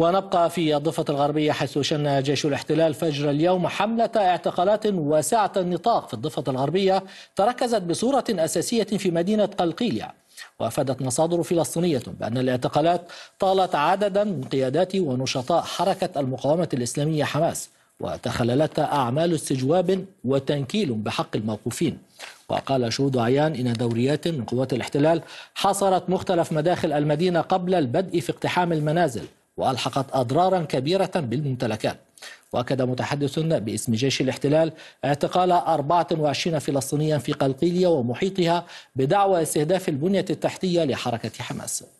ونبقى في الضفة الغربية حيث شن جيش الاحتلال فجر اليوم حملة اعتقالات واسعة النطاق في الضفة الغربية تركزت بصورة أساسية في مدينة قلقيليا وافادت مصادر فلسطينيه بان الاعتقالات طالت عددا من قيادات ونشطاء حركه المقاومه الاسلاميه حماس وتخللت اعمال استجواب وتنكيل بحق الموقوفين وقال شهود عيان ان دوريات من قوات الاحتلال حاصرت مختلف مداخل المدينه قبل البدء في اقتحام المنازل وألحقت أضرارا كبيرة بالممتلكات وأكد متحدث باسم جيش الاحتلال اعتقال 24 فلسطينيا في قلقيلية ومحيطها بدعوى استهداف البنية التحتية لحركة حماس